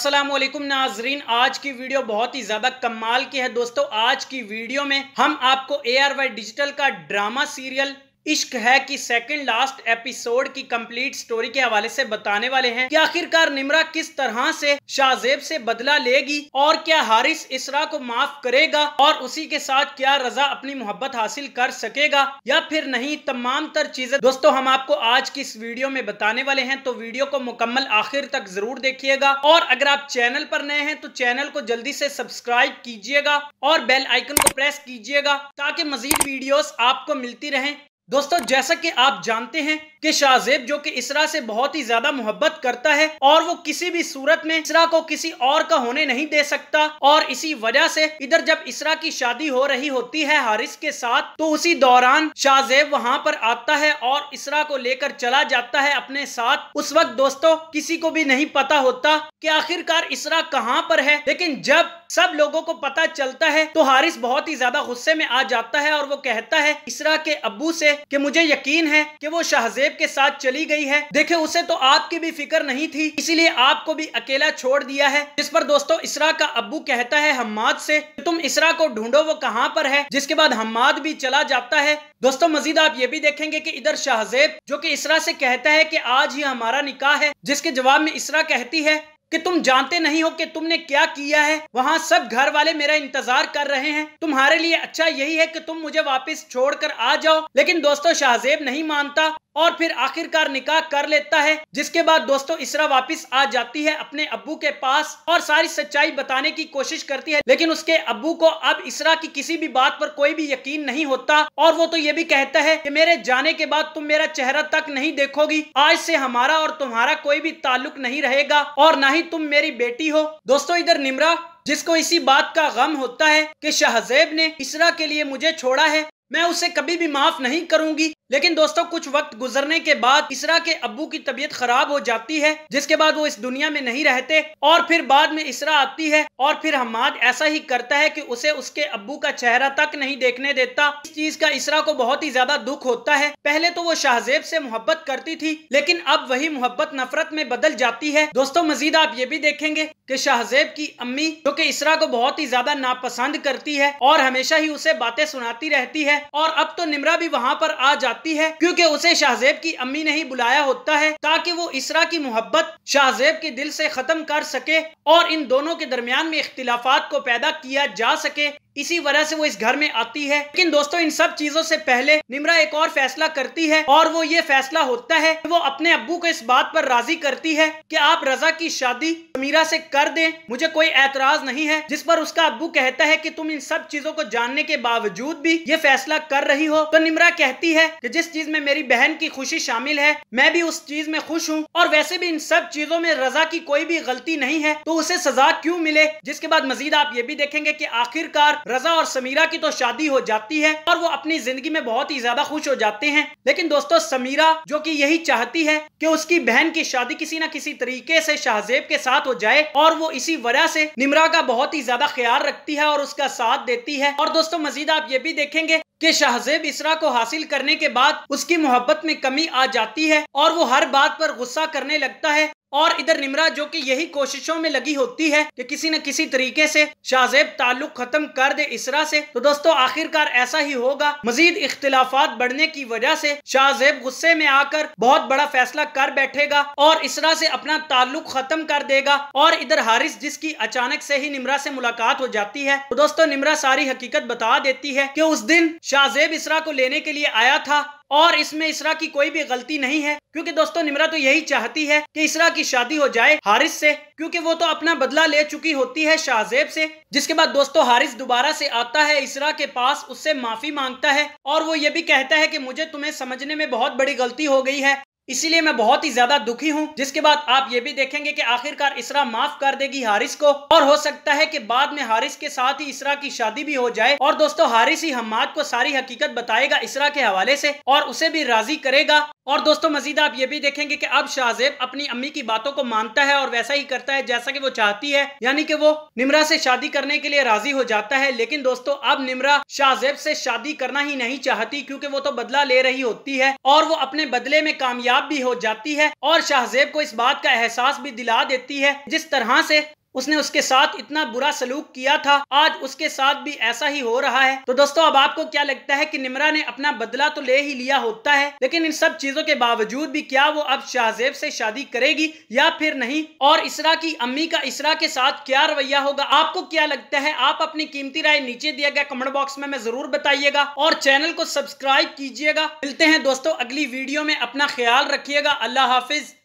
असलम नाजरीन आज की वीडियो बहुत ही ज़्यादा कमाल की है दोस्तों आज की वीडियो में हम आपको ए आर वाई डिजिटल का ड्रामा सीरियल इश्क है कि सेकंड लास्ट एपिसोड की कंप्लीट स्टोरी के हवाले से बताने वाले हैं कि आखिरकार निमरा किस तरह से शाहजेब से बदला लेगी और क्या हारिस इसरा को माफ करेगा और उसी के साथ क्या रजा अपनी मोहब्बत हासिल कर सकेगा या फिर नहीं तमाम तर चीजें दोस्तों हम आपको आज की इस वीडियो में बताने वाले हैं तो वीडियो को मुकम्मल आखिर तक जरूर देखिएगा और अगर आप चैनल पर नए हैं तो चैनल को जल्दी से सब्सक्राइब कीजिएगा और बेल आइकन को प्रेस कीजिएगा ताकि मजीद वीडियो आपको मिलती रहे दोस्तों जैसा कि आप जानते हैं कि शाहजेब जो कि इसरा से बहुत ही ज्यादा मोहब्बत करता है और वो किसी भी सूरत में इसरा को किसी और का होने नहीं दे सकता और इसी वजह से इधर जब इसरा की शादी हो रही होती है हारिस के साथ तो उसी दौरान शाहजेब वहाँ पर आता है और इसरा को लेकर चला जाता है अपने साथ उस वक्त दोस्तों किसी को भी नहीं पता होता कि आखिरकार इसरा कहाँ पर है लेकिन जब सब लोगों को पता चलता है तो हारिस बहुत ही ज्यादा गुस्से में आ जाता है और वो कहता है इसरा के अबू से कि मुझे यकीन है कि वो शाहजेब जेब के साथ चली गई है देखे उसे तो आपकी भी फिक्र नहीं थी इसीलिए आपको भी अकेला छोड़ दिया है जिस पर दोस्तों इसरा का अबू कहता है हम्माद से तो तुम इसरा को ढूंढो वो कहाँ पर है जिसके बाद हम्माद भी चला जाता है दोस्तों मजीद आप ये भी देखेंगे कि इधर शाहजेब जो कि इसरा से कहता है कि आज ही हमारा निकाह है जिसके जवाब में इसरा कहती है कि तुम जानते नहीं हो कि तुमने क्या किया है वहाँ सब घर वाले मेरा इंतजार कर रहे हैं तुम्हारे लिए अच्छा यही है कि तुम मुझे वापस छोड़कर आ जाओ लेकिन दोस्तों शाहजेब नहीं मानता और फिर आखिरकार निकाह कर लेता है जिसके बाद दोस्तों इसरा वापस आ जाती है अपने अबू के पास और सारी सच्चाई बताने की कोशिश करती है लेकिन उसके अब्बू को अब इसरा की किसी भी बात पर कोई भी यकीन नहीं होता और वो तो ये भी कहता है कि मेरे जाने के बाद तुम मेरा चेहरा तक नहीं देखोगी आज से हमारा और तुम्हारा कोई भी ताल्लुक नहीं रहेगा और ना ही तुम मेरी बेटी हो दोस्तों इधर निमरा जिसको इसी बात का गम होता है कि शाहजेब ने इसरा के लिए मुझे छोड़ा है मैं उसे कभी भी माफ नहीं करूंगी लेकिन दोस्तों कुछ वक्त गुजरने के बाद इसरा के अबू की तबीयत खराब हो जाती है जिसके बाद वो इस दुनिया में नहीं रहते और फिर बाद में इसरा आती है और फिर हमाद ऐसा ही करता है कि उसे उसके अबू का चेहरा तक नहीं देखने देता इस चीज का इसरा को बहुत ही ज्यादा दुख होता है पहले तो वो शाहजेब से मोहब्बत करती थी लेकिन अब वही मोहब्बत नफरत में बदल जाती है दोस्तों मजीद आप ये भी देखेंगे की शाहजेब की अम्मी जो की इसरा को बहुत ही ज्यादा नापसंद करती है और हमेशा ही उसे बातें सुनाती रहती है और अब तो निमरा भी वहाँ पर आ जाती लगती है क्योंकि उसे शाहजेब की अम्मी ने ही बुलाया होता है ताकि वो इसरा की मोहब्बत शाहजेब के दिल से खत्म कर सके और इन दोनों के दरमियान में इख्तिलाफात को पैदा किया जा सके इसी वजह से वो इस घर में आती है लेकिन दोस्तों इन सब चीजों से पहले निम्रा एक और फैसला करती है और वो ये फैसला होता है वो अपने अब्बू को इस बात पर राजी करती है कि आप रजा की शादी समीरा से कर दें मुझे कोई एतराज नहीं है जिस पर उसका अब्बू कहता है कि तुम इन सब चीजों को जानने के बावजूद भी ये फैसला कर रही हो तो निम्रा कहती है की जिस चीज में मेरी बहन की खुशी शामिल है मैं भी उस चीज में खुश हूँ और वैसे भी इन सब चीजों में रजा की कोई भी गलती नहीं है तो उसे सजा क्यूँ मिले जिसके बाद मजीद आप ये भी देखेंगे की आखिरकार रजा और समीरा की तो शादी हो जाती है और वो अपनी जिंदगी में बहुत ही ज्यादा खुश हो जाते हैं लेकिन दोस्तों समीरा जो कि यही चाहती है कि उसकी बहन की शादी किसी न किसी तरीके से शाहजेब के साथ हो जाए और वो इसी वजह से निमरा का बहुत ही ज्यादा ख्याल रखती है और उसका साथ देती है और दोस्तों मजीद आप ये भी देखेंगे कि शाहजेब इसरा को हासिल करने के बाद उसकी मोहब्बत में कमी आ जाती है और वो हर बात पर गुस्सा करने लगता है और इधर निमरा जो कि यही कोशिशों में लगी होती है कि किसी न किसी तरीके से शाहजेब ताल्लुक खत्म कर दे इसरा से तो दोस्तों आखिरकार ऐसा ही होगा मजीद इख्तलाफात बढ़ने की वजह से शाहजेब गुस्से में आकर बहुत बड़ा फैसला कर बैठेगा और इसरा से अपना ताल्लुक खत्म कर देगा और इधर हारिस जिसकी अचानक से ही निमरा से मुलाकात हो जाती है तो दोस्तों निमरा सारी हकीकत बता देती है की उस दिन शाहजेब इसरा को लेने के लिए आया था और इसमें इसरा की कोई भी गलती नहीं है क्योंकि दोस्तों निमरा तो यही चाहती है कि इसरा की शादी हो जाए हारिस से क्योंकि वो तो अपना बदला ले चुकी होती है शाहजेब से जिसके बाद दोस्तों हारिस दोबारा से आता है इसरा के पास उससे माफी मांगता है और वो ये भी कहता है कि मुझे तुम्हें समझने में बहुत बड़ी गलती हो गई है इसीलिए मैं बहुत ही ज्यादा दुखी हूं जिसके बाद आप ये भी देखेंगे कि आखिरकार इसरा माफ कर देगी हारिस को और हो सकता है कि बाद में हारिस के साथ ही इसरा की शादी भी हो जाए और दोस्तों हारिस ही हमाद को सारी हकीकत बताएगा इसरा के हवाले से और उसे भी राजी करेगा और दोस्तों मजीद आप ये भी देखेंगे कि अब शाहजेब अपनी अम्मी की बातों को मानता है और वैसा ही करता है जैसा कि वो चाहती है यानी कि वो निमरा से शादी करने के लिए राजी हो जाता है लेकिन दोस्तों अब निमरा शाहजेब से शादी करना ही नहीं चाहती क्योंकि वो तो बदला ले रही होती है और वो अपने बदले में कामयाब भी हो जाती है और शाहजेब को इस बात का एहसास भी दिला देती है जिस तरह से उसने उसके साथ इतना बुरा सलूक किया था आज उसके साथ भी ऐसा ही हो रहा है तो दोस्तों अब आपको क्या लगता है कि निमरा ने अपना बदला तो ले ही लिया होता है लेकिन इन सब चीजों के बावजूद भी क्या वो अब शाहजेब से शादी करेगी या फिर नहीं और इसरा की अम्मी का इसरा के साथ क्या रवैया होगा आपको क्या लगता है आप अपनी कीमती राय नीचे दिया गया कमेंट बॉक्स में मैं जरूर बताइएगा और चैनल को सब्सक्राइब कीजिएगा मिलते हैं दोस्तों अगली वीडियो में अपना ख्याल रखिएगा अल्लाह हाफिज